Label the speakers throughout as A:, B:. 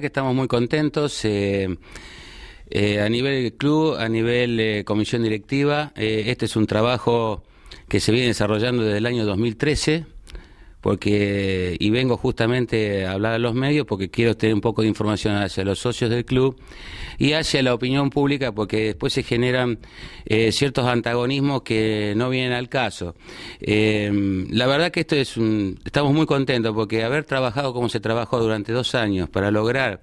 A: que estamos muy contentos. Eh, eh, a nivel club, a nivel eh, comisión directiva, este es un trabajo que se viene desarrollando desde el año 2013 porque y vengo justamente a hablar a los medios porque quiero tener un poco de información hacia los socios del club y hacia la opinión pública porque después se generan eh, ciertos antagonismos que no vienen al caso. Em, la verdad que esto es estamos muy contentos porque haber trabajado como se trabajó durante dos años para lograr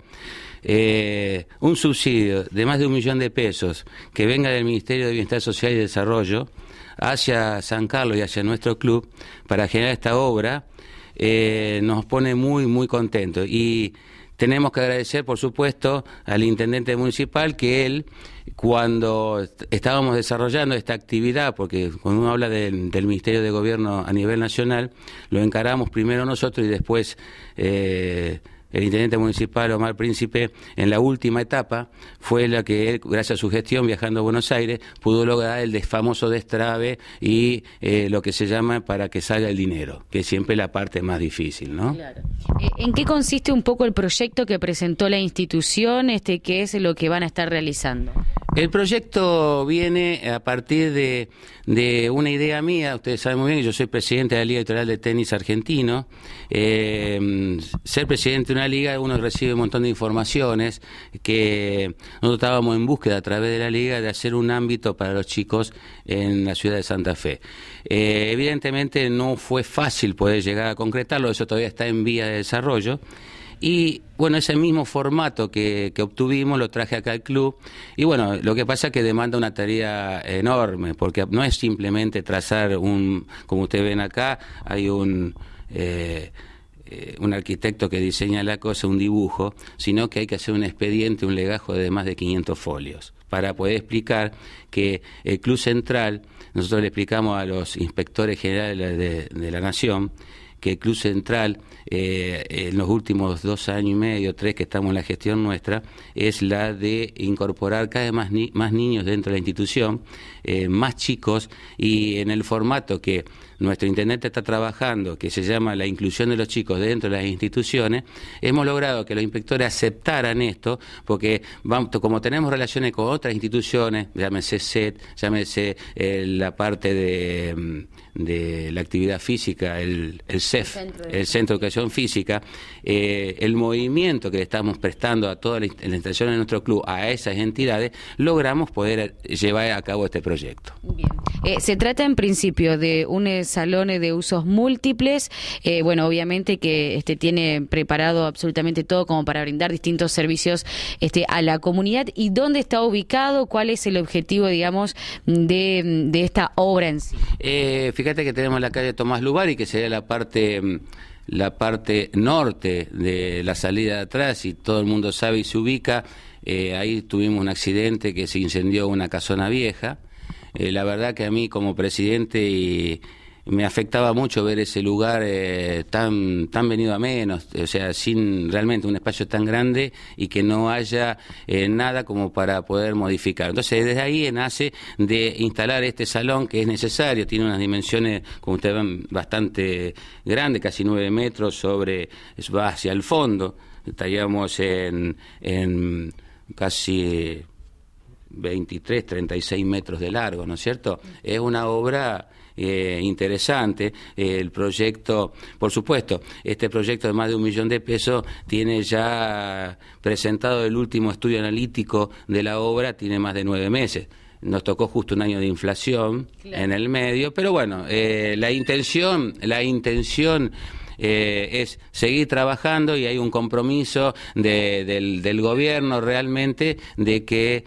A: eh, un subsidio de más de un millón de pesos que venga del Ministerio de Bienestar Social y Desarrollo hacia San Carlos y hacia nuestro club para generar esta obra, eh, nos pone muy, muy contentos. Y tenemos que agradecer, por supuesto, al intendente municipal que él, cuando estábamos desarrollando esta actividad, porque cuando uno habla del, Ministerio de Gobierno a nivel nacional, lo encaramos primero nosotros y después eh, el intendente municipal Omar Príncipe, en la última etapa, fue la que él, gracias a su gestión, viajando a Buenos Aires, pudo lograr el desfamoso destrave y eh, lo que se llama para que salga el dinero, que es siempre la parte más difícil, ¿no? Eh,
B: ¿En qué consiste un poco el proyecto que presentó la institución, este, qué es lo que van a estar realizando?
A: El proyecto viene a partir de, una idea mía, ustedes saben muy bien que yo soy presidente de la Liga Editorial de Tenis Argentino. Eh, ser presidente de una liga uno recibe un montón de informaciones que nosotros estábamos en búsqueda a través de la liga de hacer un ámbito para los chicos en la ciudad de Santa Fe. Eh, evidentemente no fue fácil poder llegar a concretarlo, eso todavía está en vía de desarrollo. Y bueno, ese mismo formato que, que, obtuvimos lo traje acá al club. Y bueno, lo que pasa es que demanda una tarea enorme, porque no es simplemente trazar un, como ustedes ven acá, hay un... Eh, eh, un arquitecto que diseña la cosa, un dibujo, sino que hay que hacer un expediente, un legajo de más de 500 folios, para poder explicar que el Club Central, nosotros le explicamos a los inspectores generales de la Nación, que el Club Central eh, en los últimos dos años y medio, tres que estamos en la gestión nuestra, es la de incorporar cada vez más, más niños dentro de la institución, eh, más chicos y en el formato que nuestro intendente está trabajando, que se llama la inclusión de los chicos dentro de las instituciones, hemos logrado que los inspectores aceptaran esto, porque como tenemos relaciones con otras instituciones, llámese SET, llámese eh, la parte de, mm, de la actividad física, el, CEF, el e Centro de, Educación Física, eh, el movimiento que le estamos prestando a toda la, instalación de nuestro club, a esas entidades, logramos poder eh, llevar a cabo este proyecto.
B: Eh, se trata en principio de un salón de usos múltiples, bueno, obviamente que este, tiene preparado absolutamente todo como para brindar distintos servicios este, a la comunidad y dónde está ubicado, cuál es el objetivo, digamos, de, de esta obra en sí
A: Fíjate que tenemos la calle Tomás y que sería la parte, mm, la parte norte de la salida de atrás, y todo el mundo sabe y se ubica. Eh, ahí tuvimos un accidente que se incendió una casona vieja. Eh, la verdad que a mí como presidente y me afectaba mucho ver ese lugar eh, tan, tan venido a menos, o sea, sin realmente un espacio tan grande y que no haya eh, nada como para poder modificar. Entonces, desde ahí nace de instalar este salón que es necesario, tiene unas dimensiones, como ustedes ven, bastante grandes, casi nueve metros, sobre, va hacia el fondo, estaríamos en, en casi 23, 36 metros de largo, ¿no es cierto? Es una obra eh, interesante. el proyecto, por supuesto, este proyecto de más de un millón de pesos tiene ya presentado el último estudio analítico de la obra, tiene más de nueve meses. Nos tocó justo un año de inflación en el medio, pero bueno, eh, la intención, la intención eh, es seguir trabajando y hay un compromiso del, gobierno realmente de que,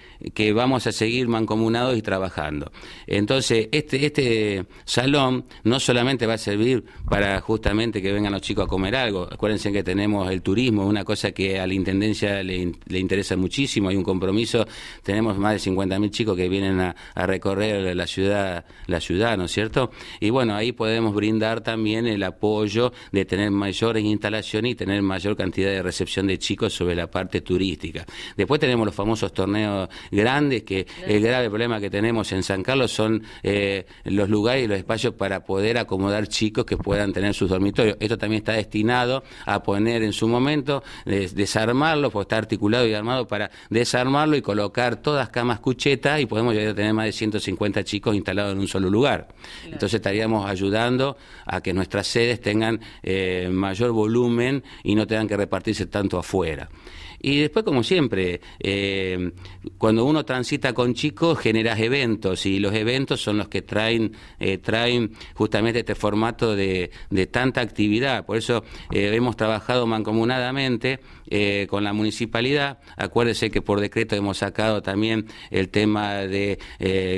A: vamos a seguir mancomunados y trabajando. Entonces, este, este salón no solamente va a servir para justamente que vengan los chicos a comer algo, acuérdense que tenemos el turismo, una cosa que a la Intendencia le, interesa muchísimo, hay un compromiso, tenemos más de 50.000 chicos que vienen a, a recorrer la ciudad, la ciudad, ¿no es cierto? Y bueno, ahí podemos brindar también el apoyo de tener mayores instalaciones... y tener mayor cantidad de recepción de chicos sobre la parte turística. Después tenemos los famosos torneos grandes, que el grave problema que tenemos en San Carlos son eh, los lugares y los espacios para poder acomodar chicos que puedan tener sus dormitorios. Esto también está destinado a poner en su momento, desarmarlo, pues está articulado y armado para desarmarlo y colocar todas camas cuchetas y podemos llegar a tener más de 150 chicos instalados en un solo lugar. Entonces estaríamos ayudando a que nuestras sedes tengan eh, mayor volumen y no tengan que repartirse tanto afuera. Y después, como siempre, eh, cuando uno transita con chicos, generas eventos y los eventos son los que traen, eh, traen justamente este formato de, tanta actividad. Por eso eh, hemos trabajado mancomunadamente con la municipalidad. Acuérdese que por decreto hemos sacado también el tema del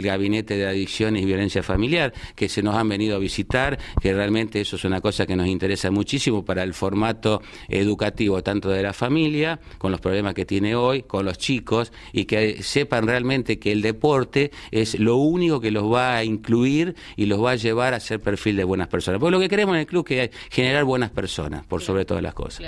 A: gabinete de adicciones y violencia familiar, que se nos han venido a visitar, que realmente eso es una cosa que nos interesa muchísimo para el formato educativo, tanto de la familia, los problemas que tiene hoy, con los chicos, y que sepan realmente que el deporte es lo único que los va a incluir y los va a llevar a ser perfil de buenas personas. Porque lo que queremos en el club es generar buenas personas, por sobre todas las cosas.